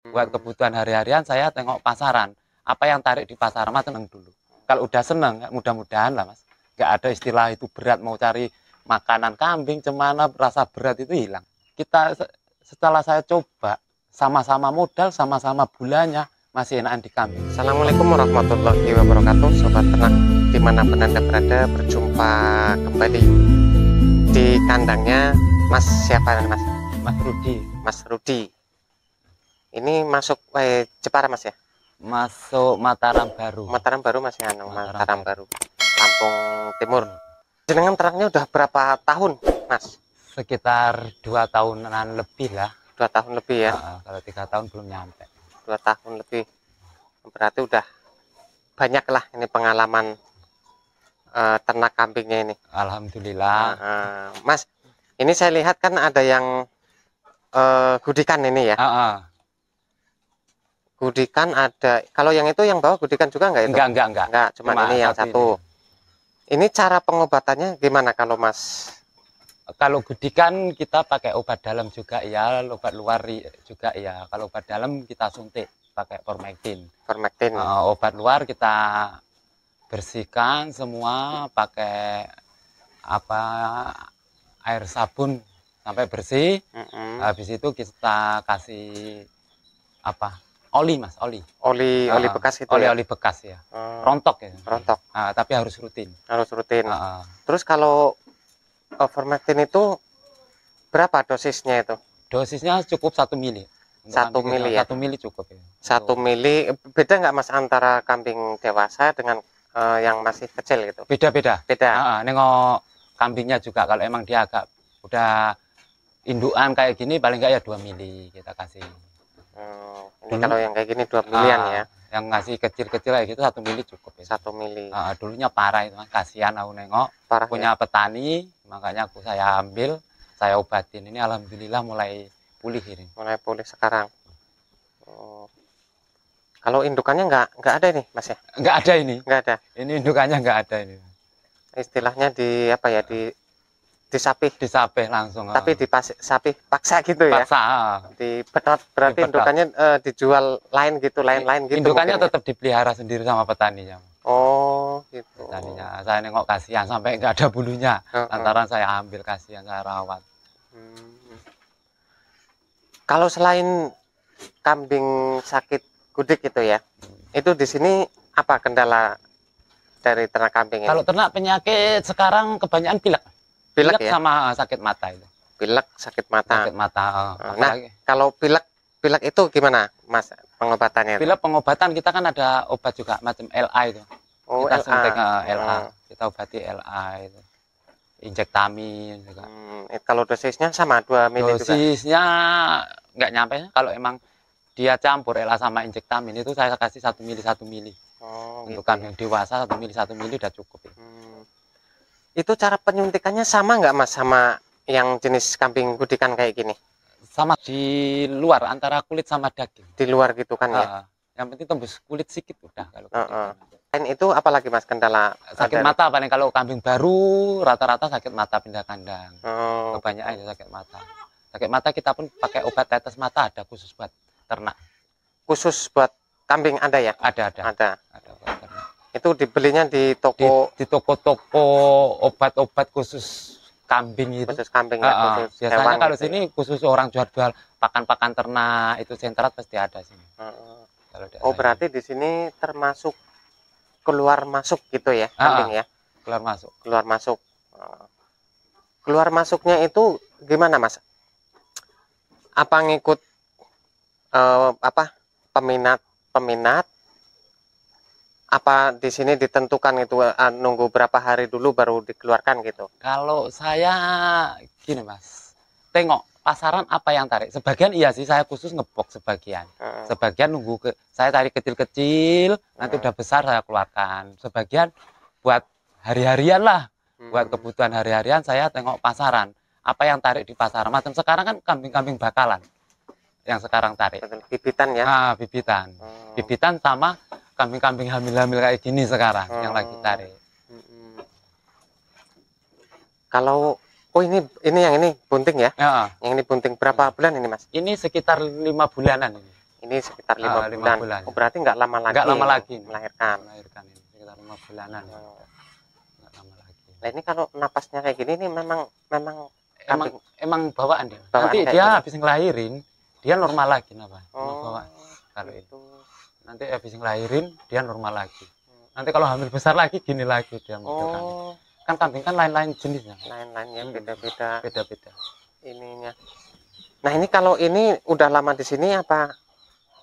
Hmm. buat kebutuhan hari-harian saya tengok pasaran apa yang tarik di pasar mas seneng dulu kalau udah seneng ya mudah-mudahan lah mas Gak ada istilah itu berat mau cari makanan kambing cemana rasa berat itu hilang kita setelah saya coba sama-sama modal sama-sama bulannya masih enak di kambing Assalamualaikum warahmatullahi wabarakatuh Sobat tenang pun anda berada berjumpa kembali di kandangnya Mas siapa Mas? Mas Rudi Mas Rudi ini masuk eh, Jepara mas ya masuk Mataram Baru Mataram Baru mas ya anu, Mataram, Mataram Baru Lampung Timur jenengan terangnya udah berapa tahun mas sekitar dua tahunan lebih lah dua tahun lebih ya nah, kalau tiga tahun belum nyampe dua tahun lebih berarti udah banyak lah ini pengalaman uh, ternak kambingnya ini alhamdulillah uh, uh, mas ini saya lihat kan ada yang uh, gudikan ini ya uh, uh Gudikan ada. Kalau yang itu yang bawah gudikan juga enggak itu? Enggak, enggak, enggak. Enggak, Cuma ini yang satu. Ini. ini cara pengobatannya gimana kalau Mas? Kalau gudikan kita pakai obat dalam juga ya, obat luar juga ya. Kalau obat dalam kita suntik pakai permektin. Permektin. Uh, obat luar kita bersihkan semua pakai apa air sabun sampai bersih. Mm -hmm. Habis itu kita kasih apa oli mas oli oli uh, oli ah, ah. bekas itu oli ya? oli bekas ya hmm. rontok ya rontok uh, tapi harus rutin harus rutin uh, uh. terus kalau eh, overmaktin itu berapa dosisnya itu dosisnya cukup satu mili satu mili ya? ya? satu mili cukup ya satu mili beda nggak mas antara kambing dewasa dengan uh, yang masih kecil gitu beda beda beda uh, uh, nengok kambingnya juga kalau emang dia agak udah indukan kayak gini paling nggak ya dua mili kita kasih Hmm. Ini dulu, kalau yang kayak gini dua milian ah, ya. Yang ngasih kecil-kecil kayak gitu satu mili cukup ya. Satu mili. Uh, dulunya parah itu kan kasihan aku nengok. Parah, punya ya? petani, makanya aku saya ambil, saya obatin. Ini alhamdulillah mulai pulih ini. Mulai pulih sekarang. Oh. Kalau indukannya nggak nggak ada nih mas ya? Nggak ada ini. Nggak ada. Ini indukannya nggak ada ini. Istilahnya di apa ya di disapih disapih langsung oh. tapi pasi sapih paksa gitu ya paksa oh. di berat berarti di indukannya e, dijual lain gitu lain lain gitu indukannya mungkin, ya? tetap dipelihara sendiri sama petaninya oh gitu petaninya saya nengok kasihan sampai nggak ada bulunya uh lantaran saya ambil kasihan saya rawat hmm. kalau selain kambing sakit gudik itu ya hmm. itu di sini apa kendala dari ternak kambing kalau ternak penyakit sekarang kebanyakan pilek pilek ya? sama eh, sakit mata itu pilek sakit mata sakit mata uh, nah kalau pilek pilek itu gimana mas pengobatannya pilek itu? pengobatan kita kan ada obat juga macam LA itu oh, kita LA. suntik uh, eh, LA hmm. Oh. kita obati LA itu injektamin juga. Hmm, kalau dosisnya sama dua mili dosisnya nggak nyampe kalau emang dia campur LA sama injektamin itu saya kasih satu mili satu mili oh, untuk gitu. Ya. kambing dewasa satu mili satu mili udah cukup ya. hmm itu cara penyuntikannya sama nggak mas sama yang jenis kambing gudikan kayak gini? Sama di luar antara kulit sama daging. Di luar gitu kan ya? yang penting tembus kulit sedikit udah kalau. Uh, uh. Lain itu apalagi mas kendala? Sakit ada... mata paling kalau kambing baru rata-rata sakit mata pindah kandang. Oh. Kebanyakan itu sakit mata. Sakit mata kita pun pakai obat tetes mata ada khusus buat ternak. Khusus buat kambing ada ya? Ada ada. Ada. ada itu dibelinya di toko di, toko-toko obat-obat khusus kambing itu khusus kambing ya, uh, khusus biasanya kalau gitu. Ya. sini khusus orang jual-jual pakan-pakan ternak itu sentrat pasti ada sini uh, Kalau di oh berarti di sini termasuk keluar masuk gitu ya kambing ya keluar masuk keluar masuk keluar masuknya itu gimana mas apa ngikut uh, apa peminat peminat apa di sini ditentukan gitu nunggu berapa hari dulu baru dikeluarkan gitu kalau saya gini mas tengok pasaran apa yang tarik sebagian iya sih saya khusus ngebok sebagian hmm. sebagian nunggu ke saya tarik kecil-kecil hmm. nanti udah besar saya keluarkan sebagian buat hari-harian lah hmm. buat kebutuhan hari-harian saya tengok pasaran apa yang tarik di pasaran macam sekarang kan kambing-kambing bakalan yang sekarang tarik bibitan ya ah bibitan hmm. bibitan sama kambing-kambing hamil-hamil kayak gini sekarang hmm. yang lagi tarik. Kalau oh ini ini yang ini bunting ya? ya? Yang ini bunting berapa bulan ini mas? Ini sekitar lima bulanan ini. Ini sekitar lima uh, bulan. bulan. Oh, berarti nggak lama lagi. Nggak lama lagi. Melahirkan. Melahirkan ini sekitar lima bulanan. Oh. Nggak lama lagi. Nah ini kalau napasnya kayak gini ini memang memang emang kambing. emang bawaan dia. Bawaan Nanti dia habis ngelahirin dia normal lagi napa? Oh, bawaan. Kalau itu nanti habis ngelahirin dia normal lagi nanti kalau hamil besar lagi gini lagi dia oh. kan kambing kan lain-lain jenisnya lain lain yang hmm. beda-beda beda-beda ininya nah ini kalau ini udah lama di sini apa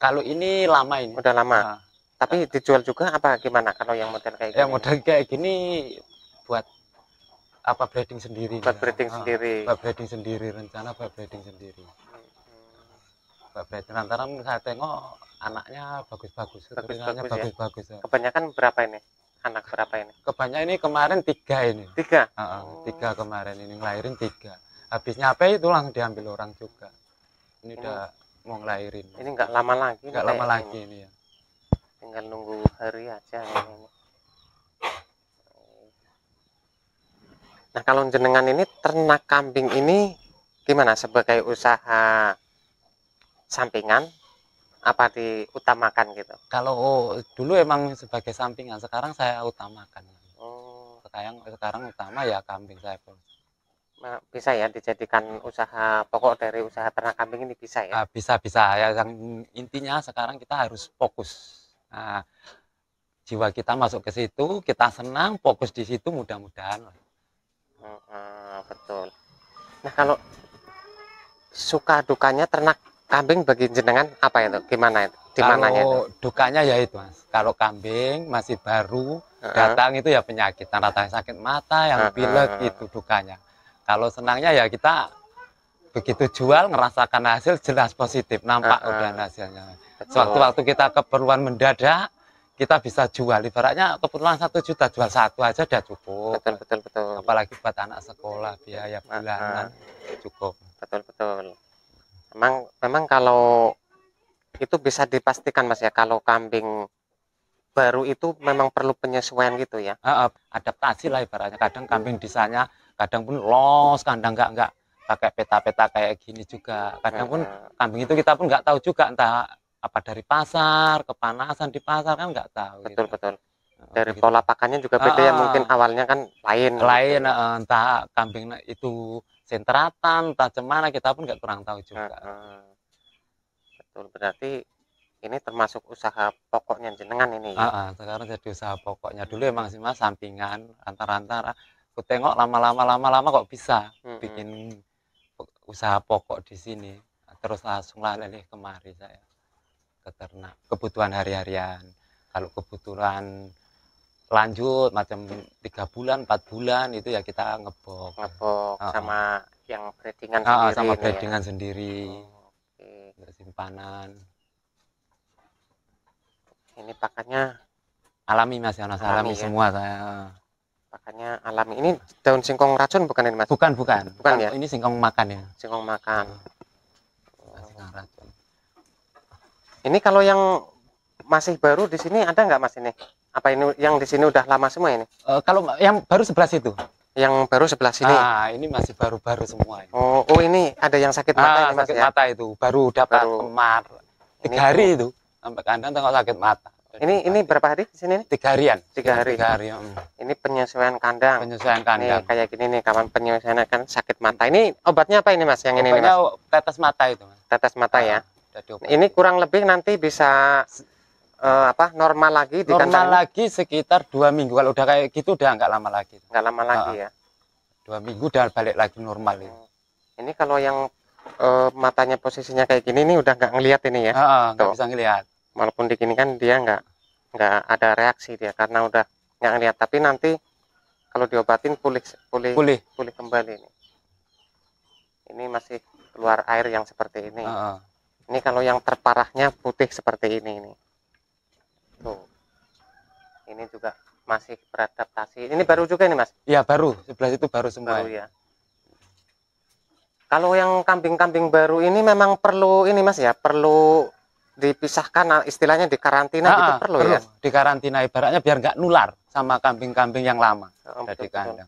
kalau ini lama ini udah lama nah. tapi ah. dijual juga apa gimana kalau yang model kayak yang model kayak gini buat apa breeding sendiri buat breeding ya. sendiri buat breeding sendiri rencana buat breeding sendiri Mbak Beti lantaran saya tengok anaknya bagus-bagus, bagus ya. bagus-bagus. Ya? Kebanyakan berapa ini? Anak berapa ini? Kebanyakan ini kemarin tiga ini. Tiga? Uh, uh, oh. Tiga kemarin ini, ngelahirin tiga. Habis nyampe itu langsung diambil orang juga. Ini, ini udah hmm. mau ngelahirin. Ini nggak lama lagi. Nggak lama ini. lagi ini ya. Tinggal nunggu hari aja ini. Nah kalau jenengan ini ternak kambing ini gimana sebagai usaha sampingan apa diutamakan gitu? Kalau oh, dulu emang sebagai sampingan, sekarang saya utamakan. Oh. Sekarang sekarang utama ya kambing saya pun. Bisa ya dijadikan usaha pokok dari usaha ternak kambing ini bisa ya? Ah, bisa bisa ya. Yang intinya sekarang kita harus fokus. Nah, jiwa kita masuk ke situ, kita senang, fokus di situ mudah-mudahan. Oh, ah, betul. Nah kalau suka dukanya ternak kambing bagi jenengan apa itu gimana itu di mananya itu dukanya ya itu mas kalau kambing masih baru uh-huh. datang itu ya penyakit Rata-rata sakit mata yang uh-huh. pilek itu dukanya kalau senangnya ya kita begitu jual ngerasakan hasil jelas positif nampak uh-huh. udah hasilnya sewaktu-waktu kita keperluan mendadak kita bisa jual ibaratnya kebetulan satu juta jual satu aja udah cukup betul betul betul apalagi buat anak sekolah biaya bulanan uh-huh. cukup betul betul memang memang kalau itu bisa dipastikan mas ya kalau kambing baru itu memang perlu penyesuaian gitu ya adaptasi lah ibaratnya kadang kambing desanya kadang pun los kadang nggak nggak pakai peta-peta kayak gini juga kadang pun kambing itu kita pun nggak tahu juga entah apa dari pasar kepanasan di pasar kan nggak tahu betul gitu. betul dari pola pakannya juga beda uh, ya mungkin ah. awalnya kan lain lain uh, entah kambing itu sentratan entah cemana kita pun nggak kurang tahu juga uh, uh. betul berarti ini termasuk usaha pokoknya jenengan ini ya? uh, uh, sekarang jadi usaha pokoknya dulu emang sih mas sampingan antara antara aku tengok lama-lama lama-lama kok bisa uh, bikin usaha pokok di sini terus langsung lalih kemari saya ke ternak kebutuhan hari-harian kalau kebutuhan lanjut macam tiga bulan empat bulan itu ya kita ngebok ngebok uh, sama yang breedingan uh, sendiri sama breedingan ya? sendiri oh, okay. simpanan ini pakannya alami mas ya alami, alami ya? semua saya pakannya alami ini daun singkong racun bukan ini mas bukan bukan bukan ya ini singkong makan ya singkong makan singkong racun ini kalau yang masih baru di sini ada nggak mas ini apa ini yang di sini udah lama semua ini? Uh, kalau yang baru sebelah situ. Yang baru sebelah sini. Ah, ini masih baru-baru semua ini. Oh, oh ini ada yang sakit mata ah, ini sakit mas, ya? mata ya? itu baru dapat baru. kemar. Tiga ini hari itu sampai kandang tengok sakit mata. Ini ini berapa hari di sini? Tiga harian. Tiga hari. Tiga hari. Hmm. Ini penyesuaian kandang. Penyesuaian kandang. Ini kayak gini nih kawan penyesuaian kan sakit mata. Ini obatnya apa ini mas? Yang ini Obatnya ini mas? tetes mata itu. Mas. Tetes mata ah, ya. Ini kurang lebih nanti bisa uh, apa normal lagi di normal lagi sekitar dua minggu kalau udah kayak gitu udah nggak lama lagi nggak lama lagi uh, ya dua minggu udah balik lagi normal hmm. ini oh. ini kalau yang uh, matanya posisinya kayak gini ini udah nggak ngelihat ini ya nggak uh, uh, bisa ngelihat walaupun di kan dia nggak nggak ada reaksi dia karena udah nggak ngelihat tapi nanti kalau diobatin pulih pulih pulih, pulih kembali ini ini masih keluar air yang seperti ini uh. ini kalau yang terparahnya putih seperti ini ini Tuh. Ini juga masih beradaptasi. Ini baru juga ini, Mas? Iya, baru. Sebelah itu baru semua. Baru ya. Kalau yang kambing-kambing baru ini memang perlu ini, Mas ya, perlu dipisahkan ah, istilahnya di karantina itu ah, ah, perlu, perlu ya di karantina ibaratnya biar nggak nular sama kambing-kambing yang lama oh, dari kandang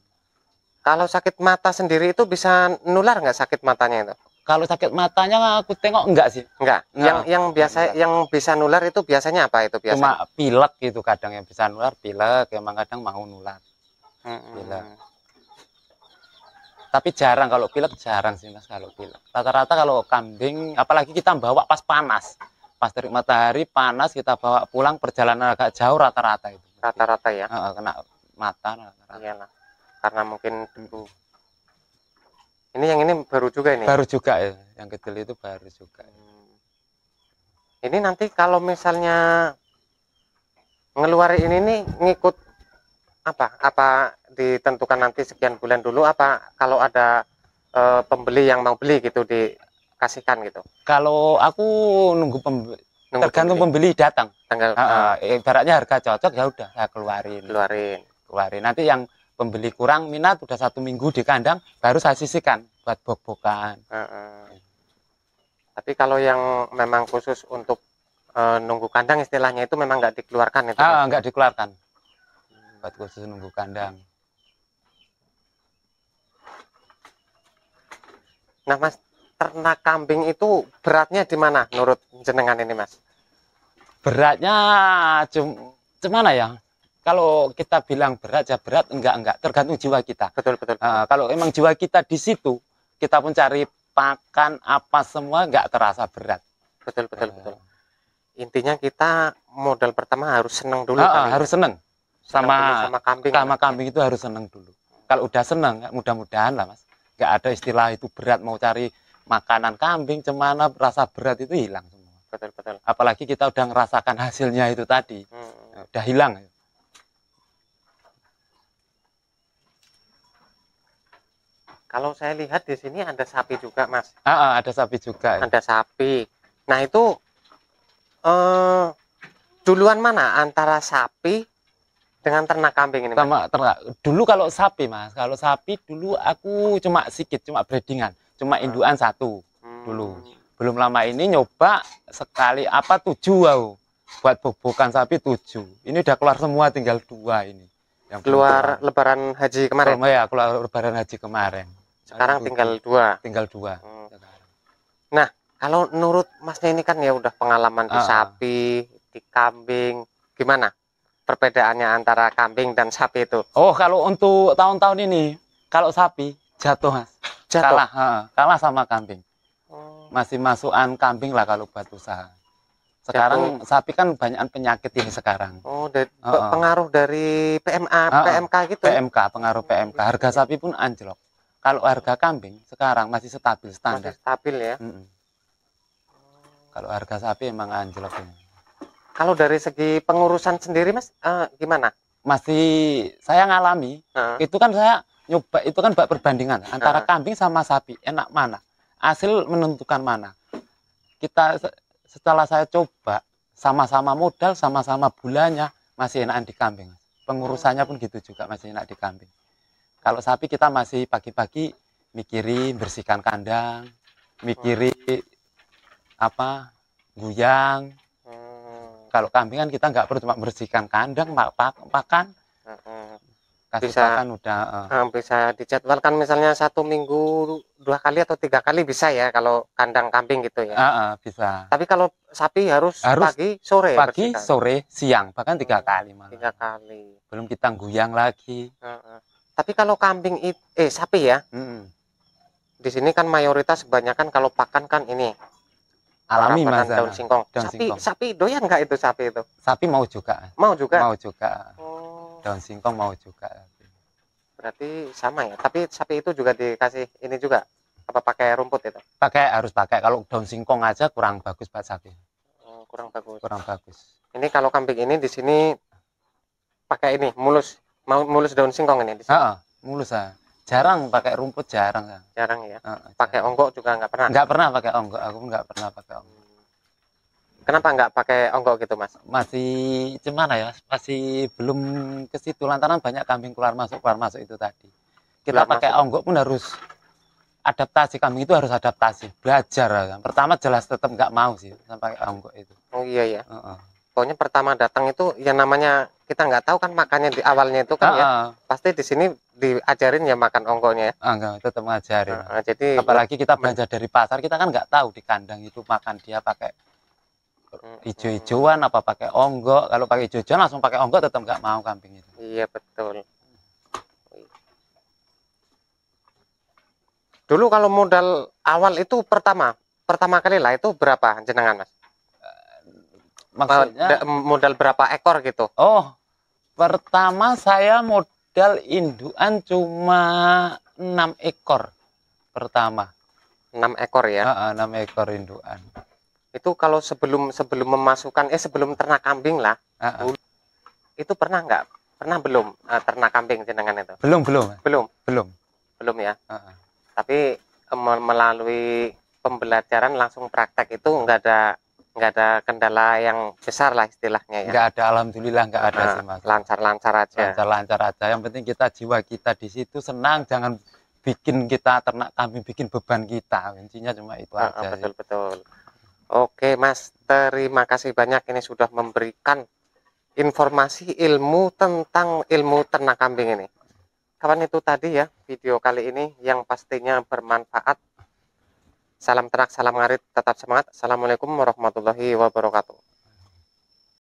kalau sakit mata sendiri itu bisa nular nggak sakit matanya itu kalau sakit matanya aku tengok enggak sih? Enggak. Nah, yang yang biasa enggak. yang bisa nular itu biasanya apa itu biasanya? Cuma pilek gitu kadang yang bisa nular pilek, emang kadang mau nular. Hmm. Pilek. Tapi jarang kalau pilek jarang sih Mas kalau pilek. Rata-rata kalau kambing apalagi kita bawa pas panas. Pas terik matahari panas kita bawa pulang perjalanan agak jauh rata-rata itu. Rata-rata ya. Kena mata rata-rata. Iyalah. Karena mungkin debu ini yang ini baru juga ini. Baru juga ya, yang kecil itu baru juga. Hmm. Ini nanti kalau misalnya ngeluarin ini nih ngikut apa? Apa ditentukan nanti sekian bulan dulu apa kalau ada e, pembeli yang mau beli gitu dikasihkan gitu. Kalau aku nunggu pembeli Nunggu tergantung pembeli, pembeli datang tanggal uh, uh, ibaratnya harga cocok ya udah saya keluarin keluarin keluarin nanti yang pembeli kurang minat udah satu minggu di kandang baru saya sisihkan buat bobokan. bokan Uh, uh. Tapi kalau yang memang khusus untuk uh, nunggu kandang istilahnya itu memang nggak dikeluarkan itu? Ah, nggak dikeluarkan. Buat khusus nunggu kandang. Nah, Mas, ternak kambing itu beratnya di mana menurut jenengan ini, Mas? Beratnya cuma cemana ya? kalau kita bilang berat ya berat enggak enggak tergantung jiwa kita betul betul, Uh, kalau emang jiwa kita di situ kita pun cari pakan apa semua enggak terasa berat betul betul uh. betul intinya kita modal pertama harus seneng dulu uh, uh, harus seneng sama seneng sama kambing sama ya. kambing itu harus seneng dulu kalau udah seneng ya mudah-mudahan lah mas enggak ada istilah itu berat mau cari makanan kambing cemana rasa berat itu hilang semua betul betul apalagi kita udah ngerasakan hasilnya itu tadi hmm. udah hilang Kalau saya lihat di sini ada sapi juga, Mas. Ah, ah, ada sapi juga. Ada sapi. Nah, itu eh duluan mana antara sapi dengan ternak kambing ini? Sama ternak. Dulu kalau sapi, Mas. Kalau sapi dulu aku cuma sikit, cuma breedingan, cuma hmm. induan satu hmm. dulu. Belum lama ini nyoba sekali apa tujuh wow. Buat bobokan sapi tujuh. Ini udah keluar semua tinggal dua ini yang keluar lebaran haji kemarin. Oh, ya, keluar lebaran haji kemarin. Sekarang Aduh, tinggal dua. Tinggal dua. Hmm. Nah, kalau menurut Masnya ini kan ya udah pengalaman di uh, sapi, di kambing, gimana perbedaannya antara kambing dan sapi itu? Oh, kalau untuk tahun-tahun ini, kalau sapi jatuh mas, jatuh. kalah, uh, kalah sama kambing. Hmm. Masih masukan kambing lah kalau buat usaha. Sekarang Jatuh. sapi kan banyak penyakit ini sekarang. Oh, dari, uh -uh. pengaruh dari PMA, uh PMK gitu. Ya? PMK, pengaruh PMK. Harga sapi pun anjlok. Kalau harga kambing sekarang masih stabil standar. Masih stabil ya. Mm -mm. Kalau harga sapi emang anjlok. Kalau dari segi pengurusan sendiri mas, uh, gimana? Masih saya ngalami. Uh. Itu kan saya nyoba itu kan bak perbandingan antara uh. kambing sama sapi enak mana? Hasil menentukan mana? Kita setelah saya coba sama-sama modal, sama-sama bulannya masih enak di kambing. Pengurusannya pun gitu juga masih enak di kambing. Kalau sapi kita masih pagi-pagi mikiri bersihkan kandang, mikiri apa guyang. Hmm. Kalau kambing kan kita nggak perlu cuma bersihkan kandang, mak pakan. Hmm. Kasih bisa, pakan udah. Uh. Bisa dijadwalkan misalnya satu minggu dua kali atau tiga kali bisa ya kalau kandang kambing gitu ya. Uh, uh, bisa. Tapi kalau sapi harus, harus pagi sore. Pagi bersihkan. sore siang bahkan tiga hmm, kali malah. Tiga kali. Belum kita guyang lagi. Uh, tapi kalau kambing itu, eh sapi ya. Hmm. Di sini kan mayoritas kebanyakan kalau pakan kan ini alami mas daun singkong. sapi, sapi doyan nggak itu sapi itu? Sapi mau juga. Mau juga. Mau juga. Oh. Daun singkong mau juga. Berarti sama ya. Tapi sapi itu juga dikasih ini juga apa pakai rumput itu? Pakai harus pakai. Kalau daun singkong aja kurang bagus buat sapi. Oh, kurang bagus. Kurang bagus. Ini kalau kambing ini di sini pakai ini mulus mau mulus daun singkong ini di sini. mulus ah. Jarang pakai rumput jarang ya? Jarang ya. Uh, pakai onggok juga nggak pernah. Nggak pernah pakai onggok. Aku nggak pernah pakai onggok. Hmm. Kenapa nggak pakai onggok gitu mas? Masih cuman ya? Masih belum ke situ lantaran banyak kambing keluar masuk keluar masuk itu tadi. Kita keluar pakai masuk. onggok pun harus adaptasi kambing itu harus adaptasi belajar kan. Pertama jelas tetap nggak mau sih sampai onggok itu. Oh iya ya. Uh -uh. Pokoknya pertama datang itu yang namanya kita nggak tahu kan makannya di awalnya itu kan ya. ah, ya pasti di sini diajarin ya makan ongkonya ya ah, enggak tetap ngajarin nah, jadi apalagi kita belajar dari pasar kita kan nggak tahu di kandang itu makan dia pakai hijau-hijauan apa pakai onggok kalau pakai hijau-hijauan langsung pakai onggok tetap nggak mau kambing itu iya betul dulu kalau modal awal itu pertama pertama kali lah itu berapa jenengan mas eh, maksudnya modal berapa ekor gitu oh Pertama saya modal induan cuma enam ekor pertama. enam ekor ya? Uh, uh, ekor induan. Itu kalau sebelum sebelum memasukkan eh sebelum ternak kambing lah. Uh, uh. Itu pernah nggak? Pernah belum uh, ternak kambing jenengan itu? Belum, belum. Belum. Belum. Belum ya? Uh, uh. Tapi eh, melalui pembelajaran langsung praktek itu nggak ada nggak ada kendala yang besar lah istilahnya ya. Nggak ada, alhamdulillah nggak ada nah, sih mas. Lancar-lancar aja. Lancar-lancar aja. Yang penting kita jiwa kita di situ senang, jangan bikin kita ternak kami bikin beban kita. Intinya cuma itu nah, aja. Betul betul. Oke mas, terima kasih banyak ini sudah memberikan informasi ilmu tentang ilmu ternak kambing ini. Kawan itu tadi ya video kali ini yang pastinya bermanfaat Salam ternak, salam ngarit, tetap semangat. Assalamualaikum warahmatullahi wabarakatuh.